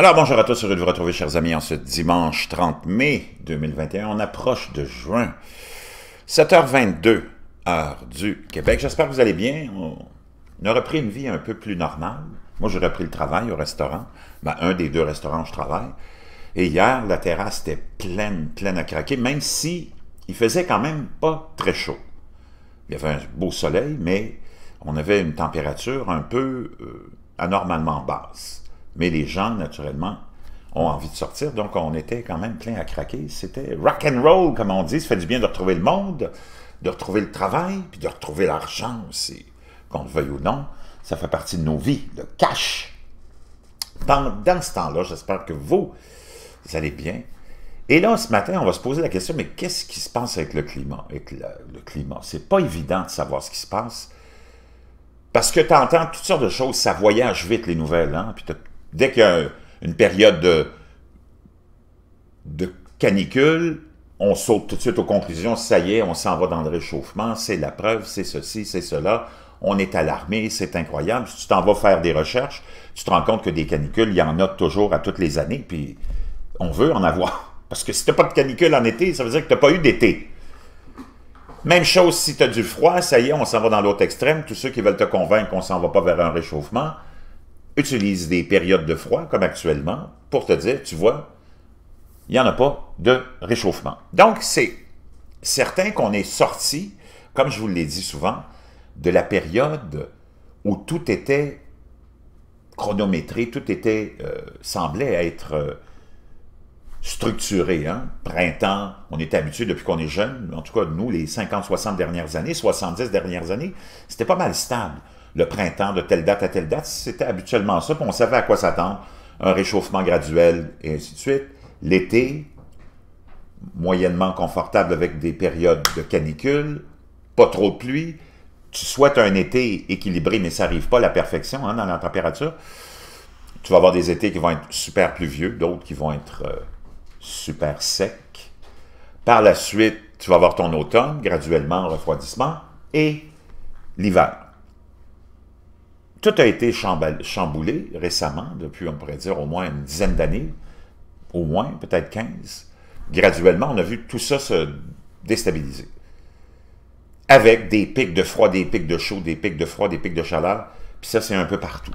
Alors bonjour à tous, heureux de vous retrouver chers amis en ce dimanche 30 mai 2021. On approche de juin, 7h22 heure du Québec. J'espère que vous allez bien. On a repris une vie un peu plus normale. Moi j'ai repris le travail au restaurant, ben, un des deux restaurants où je travaille. Et hier, la terrasse était pleine, pleine à craquer, même si il faisait quand même pas très chaud. Il y avait un beau soleil, mais on avait une température un peu euh, anormalement basse. Mais les gens, naturellement, ont envie de sortir, donc on était quand même plein à craquer. C'était rock and roll, comme on dit. Ça fait du bien de retrouver le monde, de retrouver le travail, puis de retrouver l'argent aussi. Qu'on le veuille ou non, ça fait partie de nos vies, de cash. Pendant ce temps-là, j'espère que vous, allez bien. Et là, ce matin, on va se poser la question, mais qu'est-ce qui se passe avec le climat? Avec le, climat, c'est pas évident de savoir ce qui se passe. Parce que tu entends toutes sortes de choses, ça voyage vite les nouvelles, hein? puis tu Dès qu'il y a une période de, canicule, on saute tout de suite aux conclusions, ça y est, on s'en va dans le réchauffement, c'est la preuve, c'est ceci, c'est cela, on est alarmé, c'est incroyable. Si tu t'en vas faire des recherches, tu te rends compte que des canicules, il y en a toujours à toutes les années, puis on veut en avoir. Parce que si tu n'as pas de canicule en été, ça veut dire que tu n'as pas eu d'été. Même chose si tu as du froid, ça y est, on s'en va dans l'autre extrême. Tous ceux qui veulent te convaincre qu'on s'en va pas vers un réchauffement, utilise des périodes de froid, comme actuellement, pour te dire, tu vois, il n'y en a pas de réchauffement. Donc, c'est certain qu'on est sorti, comme je vous l'ai dit souvent, de la période où tout était chronométré, tout était, euh, semblait être euh, structuré. Hein. Printemps, on était habitué depuis qu'on est jeune, en tout cas nous, les 50-60 dernières années, 70 dernières années, c'était pas mal stable le printemps de telle date à telle date. C'était habituellement ça, puis on savait à quoi s'attendre. Un réchauffement graduel et ainsi de suite. L'été, moyennement confortable avec des périodes de canicule, pas trop de pluie. Tu souhaites un été équilibré, mais ça n'arrive pas à la perfection hein, dans la température. Tu vas avoir des étés qui vont être super pluvieux, d'autres qui vont être euh, super secs. Par la suite, tu vas avoir ton automne, graduellement refroidissement, et l'hiver tout a été chamboulé récemment, depuis, on pourrait dire, au moins une dizaine d'années, au moins, peut-être 15. Graduellement, on a vu tout ça se déstabiliser. Avec des pics de froid, des pics de chaud, des pics de froid, des pics de chaleur. Puis ça, c'est un peu partout.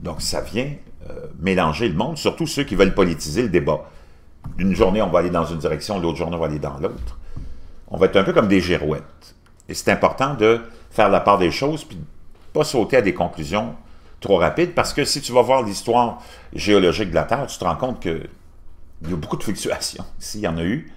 Donc, ça vient euh, mélanger le monde, surtout ceux qui veulent politiser le débat. D'une journée, on va aller dans une direction, l'autre journée, on va aller dans l'autre. On va être un peu comme des girouettes. Et c'est important de faire la part des choses, puis pas sauter à des conclusions trop rapides, parce que si tu vas voir l'histoire géologique de la Terre, tu te rends compte qu'il y a beaucoup de fluctuations, s'il y en a eu,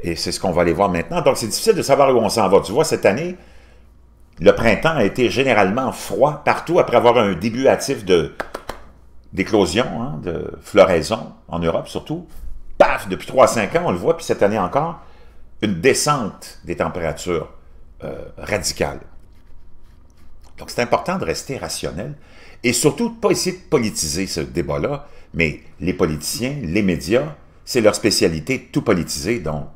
et c'est ce qu'on va aller voir maintenant. Donc, c'est difficile de savoir où on s'en va. Tu vois, cette année, le printemps a été généralement froid partout après avoir un début hâtif d'éclosion, hein, de floraison, en Europe surtout. Paf, depuis 3 5 ans, on le voit, puis cette année encore, une descente des températures euh, radicales. Donc, c'est important de rester rationnel et surtout de ne pas essayer de politiser ce débat-là. Mais les politiciens, les médias, c'est leur spécialité, de tout politiser. Donc,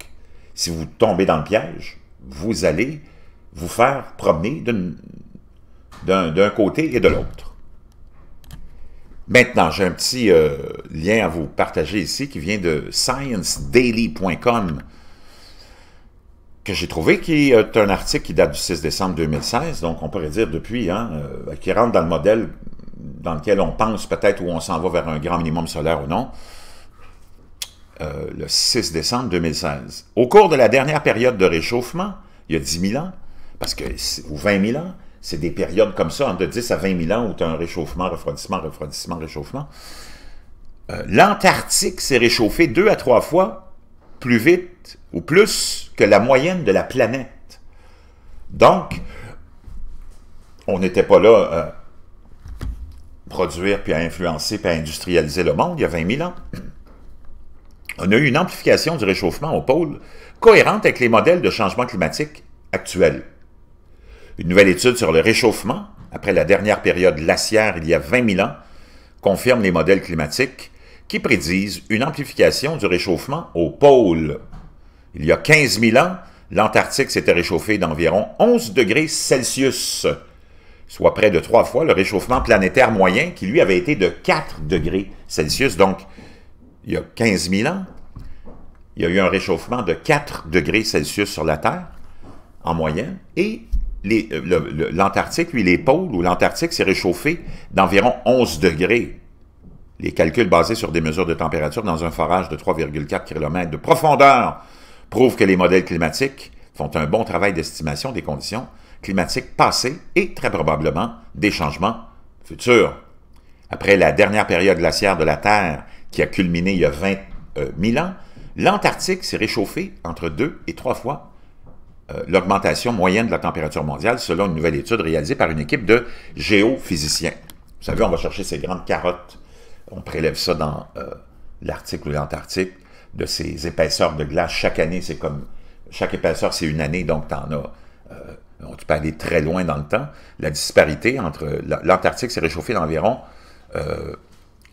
si vous tombez dans le piège, vous allez vous faire promener d'un côté et de l'autre. Maintenant, j'ai un petit euh, lien à vous partager ici qui vient de sciencedaily.com j'ai trouvé, qui est un article qui date du 6 décembre 2016, donc on pourrait dire depuis, hein, euh, qui rentre dans le modèle dans lequel on pense peut-être où on s'en va vers un grand minimum solaire ou non, euh, le 6 décembre 2016. Au cours de la dernière période de réchauffement, il y a 10 000 ans, parce que, ou 20 000 ans, c'est des périodes comme ça, entre 10 à 20 000 ans, où tu as un réchauffement, refroidissement, refroidissement, réchauffement. Euh, L'Antarctique s'est réchauffé deux à trois fois plus vite ou plus que la moyenne de la planète. Donc, on n'était pas là à euh, produire, puis à influencer, puis à industrialiser le monde il y a 20 000 ans. On a eu une amplification du réchauffement au pôle cohérente avec les modèles de changement climatique actuels. Une nouvelle étude sur le réchauffement, après la dernière période glaciaire il y a 20 000 ans, confirme les modèles climatiques qui prédisent une amplification du réchauffement au pôle. Il y a 15 000 ans, l'Antarctique s'était réchauffée d'environ 11 degrés Celsius, soit près de trois fois le réchauffement planétaire moyen qui lui avait été de 4 degrés Celsius. Donc, il y a 15 000 ans, il y a eu un réchauffement de 4 degrés Celsius sur la Terre, en moyenne, et euh, l'Antarctique, lui, les pôles, où l'Antarctique s'est réchauffé d'environ 11 degrés. Les calculs basés sur des mesures de température dans un forage de 3,4 km de profondeur prouvent que les modèles climatiques font un bon travail d'estimation des conditions climatiques passées et très probablement des changements futurs. Après la dernière période glaciaire de la Terre qui a culminé il y a 20 000 euh, ans, l'Antarctique s'est réchauffé entre deux et trois fois euh, l'augmentation moyenne de la température mondiale selon une nouvelle étude réalisée par une équipe de géophysiciens. Vous savez, on va chercher ces grandes carottes on prélève ça dans euh, l'article l'Arctique ou l'Antarctique, de ces épaisseurs de glace. Chaque année, c'est comme... Chaque épaisseur, c'est une année, donc tu en as... tu euh, peux aller très loin dans le temps. La disparité entre... L'Antarctique s'est réchauffé d'environ 11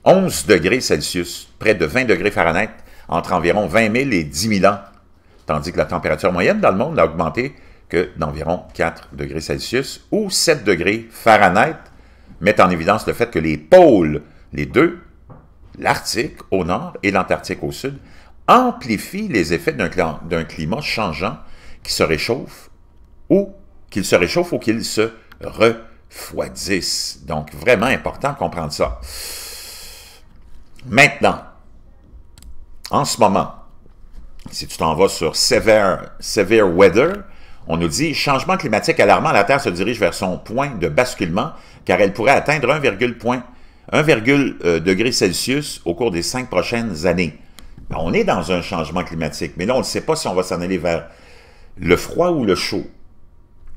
euh, degrés Celsius, près de 20 degrés Fahrenheit, entre environ 20 000 et 10 000 ans, tandis que la température moyenne dans le monde n'a augmenté que d'environ 4 degrés Celsius ou 7 degrés Fahrenheit, mettent en évidence le fait que les pôles, les deux, l'Arctique au nord et l'Antarctique au sud, amplifient les effets d'un climat changeant qui se réchauffe ou qu'il se réchauffe ou qu'il se refroidisse. Donc, vraiment important de comprendre ça. Maintenant, en ce moment, si tu t'en vas sur severe, severe weather, on nous dit « Changement climatique alarmant, la Terre se dirige vers son point de basculement car elle pourrait atteindre point 1,1 euh, degré Celsius au cours des cinq prochaines années. Ben, on est dans un changement climatique, mais là, on ne sait pas si on va s'en aller vers le froid ou le chaud.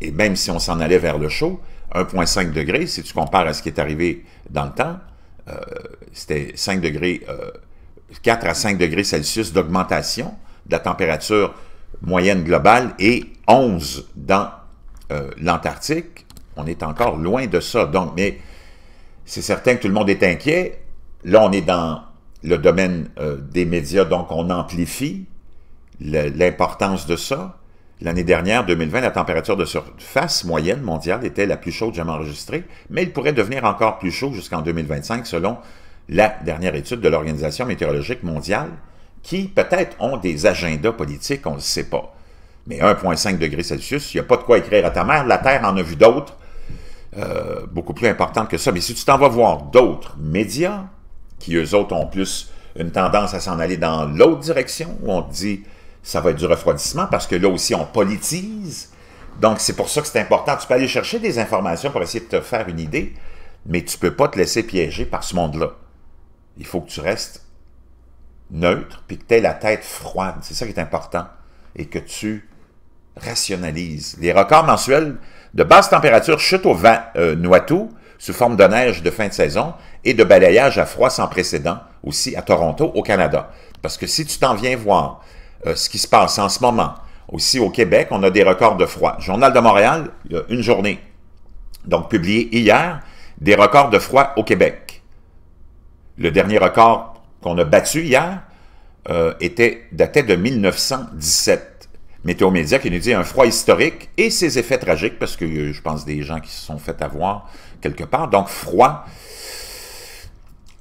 Et même si on s'en allait vers le chaud, 1,5 degré, si tu compares à ce qui est arrivé dans le temps, euh, c'était 5 degrés, 4 euh, à 5 degrés Celsius d'augmentation de la température moyenne globale et 11 dans l'Antarctique. On est encore loin de ça. Donc, mais c'est certain que tout le monde est inquiet. Là, on est dans le domaine euh, des médias, donc on amplifie l'importance de ça. L'année dernière, 2020, la température de surface moyenne mondiale était la plus chaude jamais enregistrée, mais il pourrait devenir encore plus chaud jusqu'en 2025 selon la dernière étude de l'Organisation météorologique mondiale, qui peut-être ont des agendas politiques, on ne le sait pas. Mais 1,5 degré Celsius, il n'y a pas de quoi écrire à ta mère, la Terre en a vu d'autres, euh, beaucoup plus importante que ça. Mais si tu t'en vas voir d'autres médias, qui eux autres ont plus une tendance à s'en aller dans l'autre direction, où on te dit ça va être du refroidissement, parce que là aussi on politise. Donc c'est pour ça que c'est important. Tu peux aller chercher des informations pour essayer de te faire une idée, mais tu ne peux pas te laisser piéger par ce monde-là. Il faut que tu restes neutre, puis que tu aies la tête froide. C'est ça qui est important. Et que tu rationalises. Les records mensuels, de basses températures, chute au vent euh, Noitou, sous forme de neige de fin de saison et de balayage à froid sans précédent aussi à Toronto, au Canada. Parce que si tu t'en viens voir euh, ce qui se passe en ce moment, aussi au Québec, on a des records de froid. Journal de Montréal, une journée. Donc, publié hier, des records de froid au Québec. Le dernier record qu'on a battu hier euh, était, daté de 1917. Météo Média qui nous dit un froid historique et ses effets tragiques, parce que euh, je pense des gens qui se sont fait avoir quelque part. Donc, froid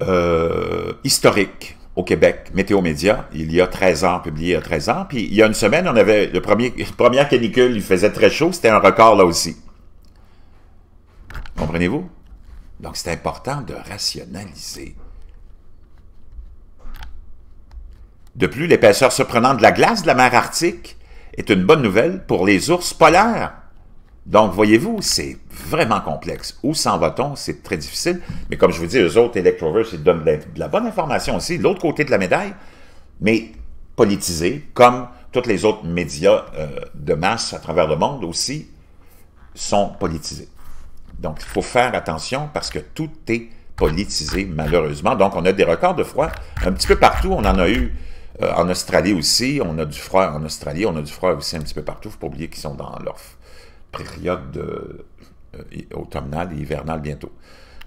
euh, historique au Québec, Météo Média, il y a 13 ans, publié il y a 13 ans. Puis il y a une semaine, on avait le premier, première canicule, il faisait très chaud, c'était un record là aussi. Comprenez-vous? Donc c'est important de rationaliser. De plus, l'épaisseur surprenante de la glace de la mer Arctique est une bonne nouvelle pour les ours polaires. Donc, voyez-vous, c'est vraiment complexe. Où s'en va-t-on? C'est très difficile. Mais comme je vous dis, eux autres, Electroverse, ils donnent de la, bonne information aussi, l'autre côté de la médaille, mais politisé, comme tous les autres médias euh, de masse à travers le monde aussi, sont politisés. Donc, il faut faire attention parce que tout est politisé, malheureusement. Donc, on a des records de froid un petit peu partout. On en a eu euh, en Australie aussi, on a du froid. En Australie, on a du froid aussi un petit peu partout. Il ne faut pas oublier qu'ils sont dans leur période de, euh, automnale et hivernale bientôt.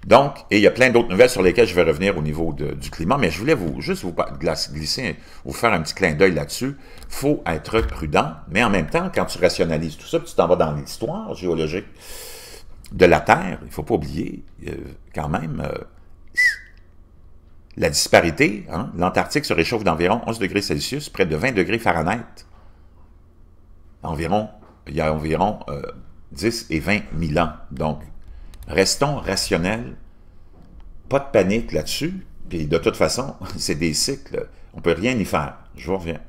Donc, et il y a plein d'autres nouvelles sur lesquelles je vais revenir au niveau du climat, mais je voulais vous, juste vous glisser, vous faire un petit clin d'œil là-dessus. faut être prudent, mais en même temps, quand tu rationalises tout ça, tu t'en vas dans l'histoire géologique de la Terre, il ne faut pas oublier euh, quand même la disparité, hein, l'Antarctique se réchauffe d'environ 11 degrés Celsius, près de 20 degrés Fahrenheit. Environ, il y a environ 10 euh, et 20 000 ans. Donc, restons rationnels. Pas de panique là-dessus. Puis de toute façon, c'est des cycles. On ne peut rien y faire. Je vous reviens.